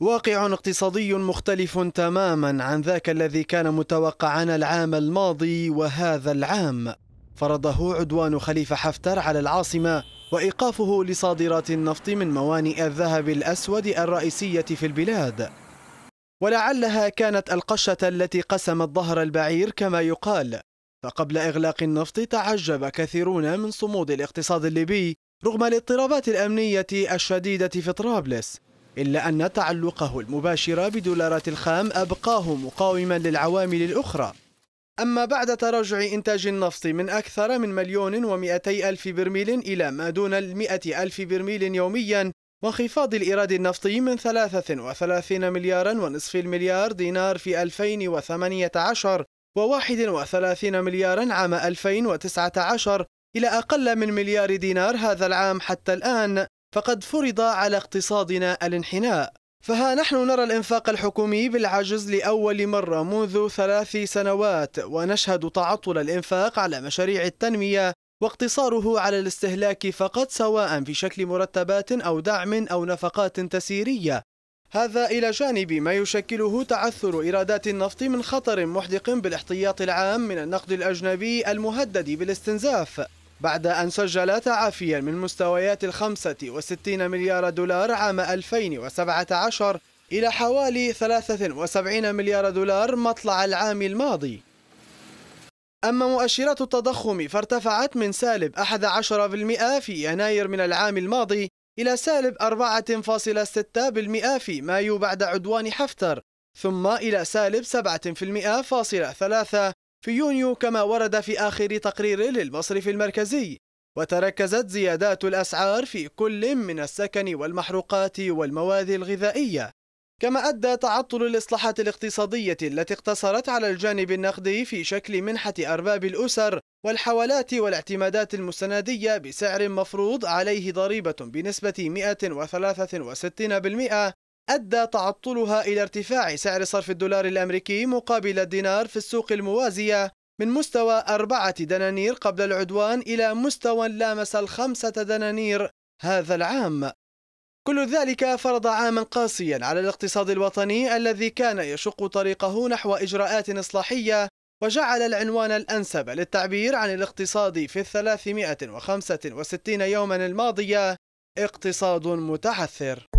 واقع اقتصادي مختلف تماما عن ذاك الذي كان متوقعا العام الماضي وهذا العام فرضه عدوان خليفة حفتر على العاصمة وإيقافه لصادرات النفط من موانئ الذهب الأسود الرئيسية في البلاد ولعلها كانت القشة التي قسمت ظهر البعير كما يقال فقبل إغلاق النفط تعجب كثيرون من صمود الاقتصاد الليبي رغم الاضطرابات الأمنية الشديدة في طرابلس إلا أن تعلقه المباشر بدولارات الخام أبقاه مقاوما للعوامل الأخرى أما بعد تراجع إنتاج النفط من أكثر من مليون ومئتي ألف برميل إلى ما دون المئة ألف برميل يوميا وانخفاض الإيراد النفطي من 33 مليار ونصف المليار دينار في 2018 و31 مليار عام 2019 إلى أقل من مليار دينار هذا العام حتى الآن فقد فرض على اقتصادنا الانحناء فها نحن نرى الإنفاق الحكومي بالعجز لأول مرة منذ ثلاث سنوات ونشهد تعطل الإنفاق على مشاريع التنمية واقتصاره على الاستهلاك فقط سواء في شكل مرتبات أو دعم أو نفقات تسيرية هذا إلى جانب ما يشكله تعثر إيرادات النفط من خطر محدق بالاحتياط العام من النقد الأجنبي المهدد بالاستنزاف بعد أن سجل تعافيا من مستويات الخمسة وستين مليار دولار عام 2017 إلى حوالي 73 مليار دولار مطلع العام الماضي أما مؤشرات التضخم فارتفعت من سالب 11% في يناير من العام الماضي إلى سالب 4.6% في مايو بعد عدوان حفتر ثم إلى سالب 7.3% في يونيو كما ورد في آخر تقرير للمصرف المركزي وتركزت زيادات الأسعار في كل من السكن والمحروقات والمواد الغذائية كما أدى تعطل الإصلاحات الاقتصادية التي اقتصرت على الجانب النقدي في شكل منحة أرباب الأسر والحوالات والاعتمادات المستندية بسعر مفروض عليه ضريبة بنسبة 163% أدى تعطلها إلى ارتفاع سعر صرف الدولار الأمريكي مقابل الدينار في السوق الموازية من مستوى أربعة دنانير قبل العدوان إلى مستوى لامس الخمسة دنانير هذا العام كل ذلك فرض عاما قاسيا على الاقتصاد الوطني الذي كان يشق طريقه نحو إجراءات إصلاحية وجعل العنوان الأنسب للتعبير عن الاقتصاد في الثلاثمائة وخمسة وستين يوما الماضية اقتصاد متعثر